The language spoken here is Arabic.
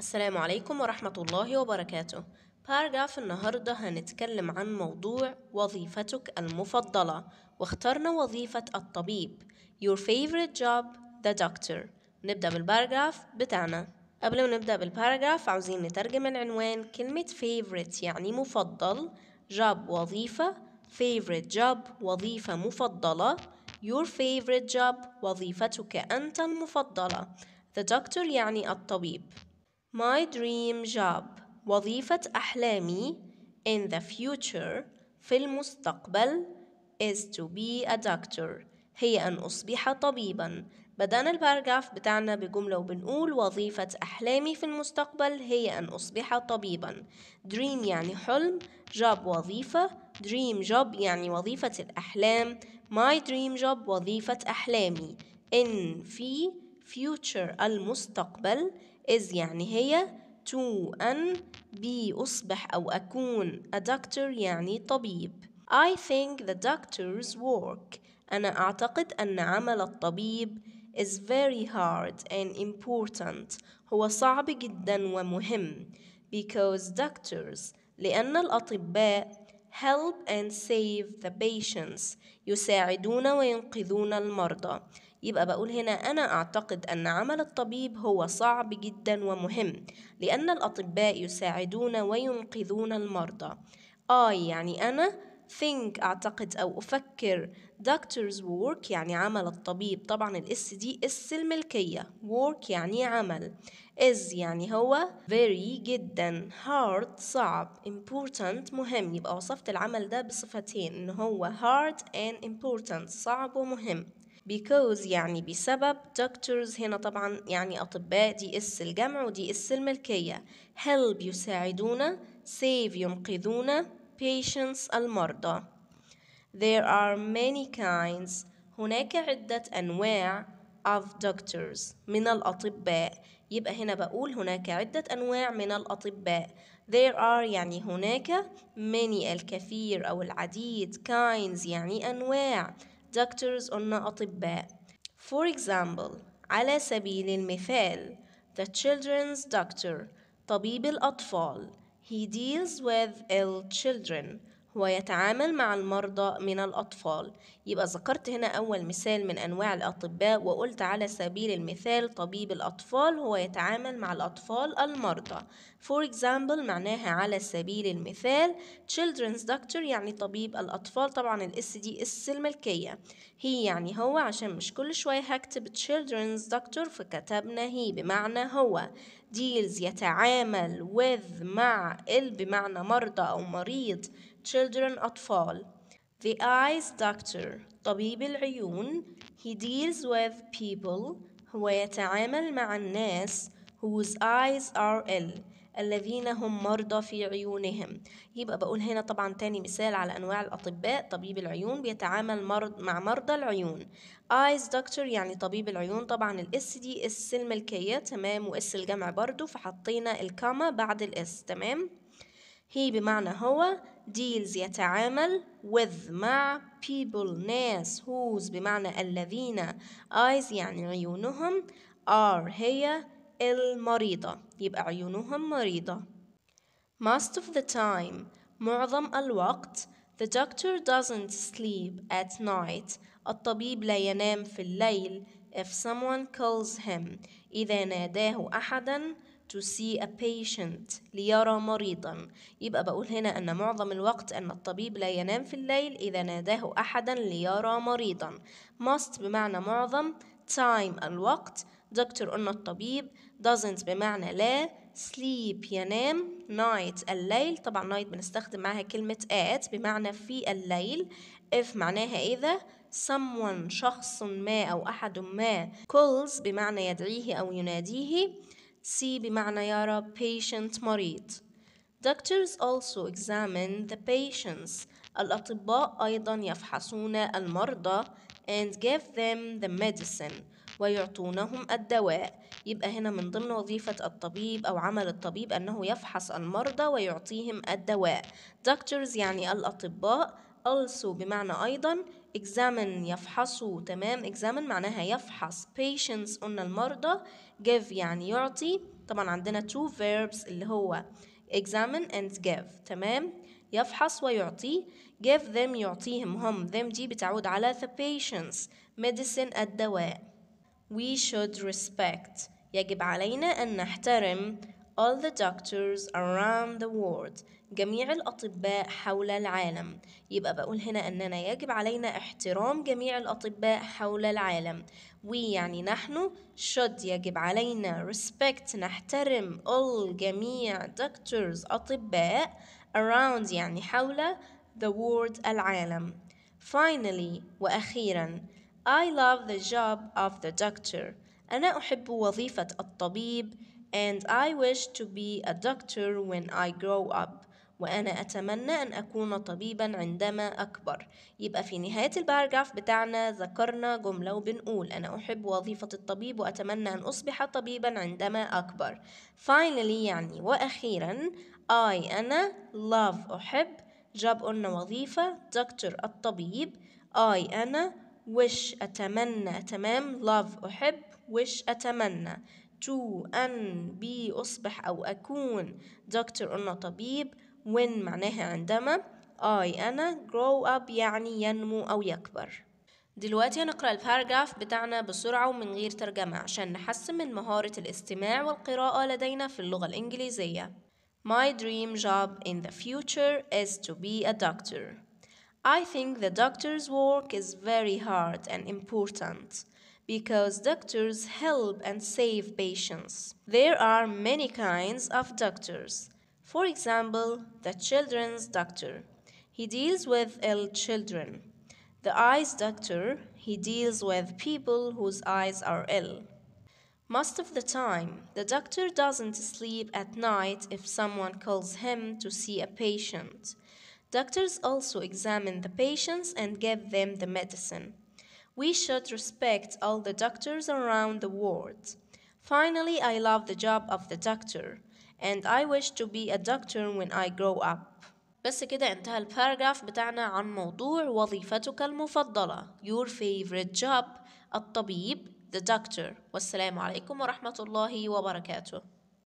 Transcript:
السلام عليكم ورحمة الله وبركاته باراجراف النهاردة هنتكلم عن موضوع وظيفتك المفضلة واخترنا وظيفة الطبيب Your favorite job the doctor نبدأ بالباراجراف بتاعنا قبل ما نبدأ بالباراجراف عاوزين نترجم العنوان كلمة favorite يعني مفضل job وظيفة favorite job وظيفة مفضلة Your favorite job وظيفتك أنت المفضلة The doctor يعني الطبيب My dream job وظيفة أحلامي in the future في المستقبل is to be a doctor هي أن أصبح طبيبا بدأنا الباراجراف بتاعنا بجملة وبنقول وظيفة أحلامي في المستقبل هي أن أصبح طبيبا dream يعني حلم job وظيفة dream job يعني وظيفة الأحلام my dream job وظيفة أحلامي إن في future المستقبل is يعني هي to an be أصبح أو أكون a doctor يعني طبيب I think the doctor's work أنا أعتقد أن عمل الطبيب is very hard and important هو صعب جدا ومهم because doctors لأن الأطباء help and save the patients يساعدون وينقذون المرضى يبقى بقول هنا أنا أعتقد أن عمل الطبيب هو صعب جدا ومهم لأن الأطباء يساعدون وينقذون المرضى I آه، يعني أنا think أعتقد أو أفكر doctor's work يعني عمل الطبيب طبعا الاس دي اس الملكية work يعني عمل is يعني هو very جدا hard صعب important مهم يبقى وصفت العمل ده بصفتين ان هو hard and important صعب ومهم because يعني بسبب doctors هنا طبعا يعني أطباء دي اس الجمع ودي اس الملكية help يساعدون save ينقذون patients المرضى there are many kinds هناك عدة أنواع of doctors من الأطباء يبقى هنا بقول هناك عدة أنواع من الأطباء there are يعني هناك many الكثير أو العديد kinds يعني أنواع doctors أو أطباء For example على سبيل المثال the children's doctor طبيب الأطفال he deals with ill children هو يتعامل مع المرضى من الأطفال يبقى ذكرت هنا أول مثال من أنواع الأطباء وقلت على سبيل المثال طبيب الأطفال هو يتعامل مع الأطفال المرضى for example معناها على سبيل المثال children's doctor يعني طبيب الأطفال طبعا الاس دي اس الملكية هي يعني هو عشان مش كل شوية هكتب children's doctor فكتبنا هي بمعنى هو deals يتعامل with مع ال بمعنى مرضى أو مريض children أطفال The eyes doctor طبيب العيون He deals with people هو يتعامل مع الناس whose eyes are ill الذين هم مرضى في عيونهم يبقى بقول هنا طبعا تاني مثال على أنواع الأطباء طبيب العيون بيتعامل مرض مع مرضى العيون eyes doctor يعني طبيب العيون طبعا الاس دي اس الملكية تمام واس الجمع برضو فحطينا الكاما بعد الاس تمام he بمعنى هو deals يتعامل with مع people ناس whose بمعنى الذين eyes يعني عيونهم are هي المريضة يبقى عيونهم مريضة most of the time معظم الوقت the doctor doesn't sleep at night الطبيب لا ينام في الليل if someone calls him إذا ناداه أحدًا to see a patient ليرى مريضا يبقى بقول هنا أن معظم الوقت أن الطبيب لا ينام في الليل إذا ناداه أحدا ليرى مريضا must بمعنى معظم time الوقت دكتور قلنا الطبيب doesn't بمعنى لا sleep ينام night الليل طبعا night بنستخدم معاها كلمة at بمعنى في الليل if معناها إذا إيه someone شخص ما أو أحد ما calls بمعنى يدعيه أو يناديه C بمعنى رب patient مريض Doctors also examine the patients الأطباء أيضا يفحصون المرضى and give them the medicine ويعطونهم الدواء يبقى هنا من ضمن وظيفة الطبيب أو عمل الطبيب أنه يفحص المرضى ويعطيهم الدواء Doctors يعني الأطباء also بمعنى أيضا examine يفحصوا تمام examine معناها يفحص patients قلنا المرضى give يعني يعطي طبعا عندنا two verbs اللي هو examine and give تمام يفحص ويعطي give them يعطيهم هم them دي بتعود على the patients medicine الدواء we should respect يجب علينا أن نحترم all the doctors around the world جميع الأطباء حول العالم يبقى بقول هنا أننا يجب علينا احترام جميع الأطباء حول العالم we يعني نحن should يجب علينا respect نحترم all جميع doctors أطباء around يعني حول the world العالم finally وأخيرا I love the job of the doctor أنا أحب وظيفة الطبيب and I wish to be a doctor when I grow up وأنا أتمنى أن أكون طبيبا عندما أكبر يبقى في نهاية الباراجراف بتاعنا ذكرنا جملة وبنقول أنا أحب وظيفة الطبيب وأتمنى أن أصبح طبيبا عندما أكبر finally يعني وأخيرا I أنا love أحب جاب قلنا وظيفة دكتور الطبيب I أنا wish أتمنى تمام love أحب wish أتمنى to أن بي أصبح أو أكون دكتور أنا طبيب when معناها عندما I أنا grow up يعني ينمو أو يكبر دلوقتي هنقرأ الباراجراف بتاعنا بسرعة ومن غير ترجمة عشان نحسن من مهارة الاستماع والقراءة لدينا في اللغة الإنجليزية My dream job in the future is to be a doctor. I think the doctor's work is very hard and important. because doctors help and save patients. There are many kinds of doctors. For example, the children's doctor. He deals with ill children. The eyes doctor, he deals with people whose eyes are ill. Most of the time, the doctor doesn't sleep at night if someone calls him to see a patient. Doctors also examine the patients and give them the medicine. We should respect all the doctors around the world. Finally, I love the job of the doctor, and I wish to be a doctor when I grow up. بس كده انتهى الباراجراف بتاعنا عن موضوع وظيفتك المفضلة your favorite job الطبيب the doctor والسلام عليكم ورحمة الله وبركاته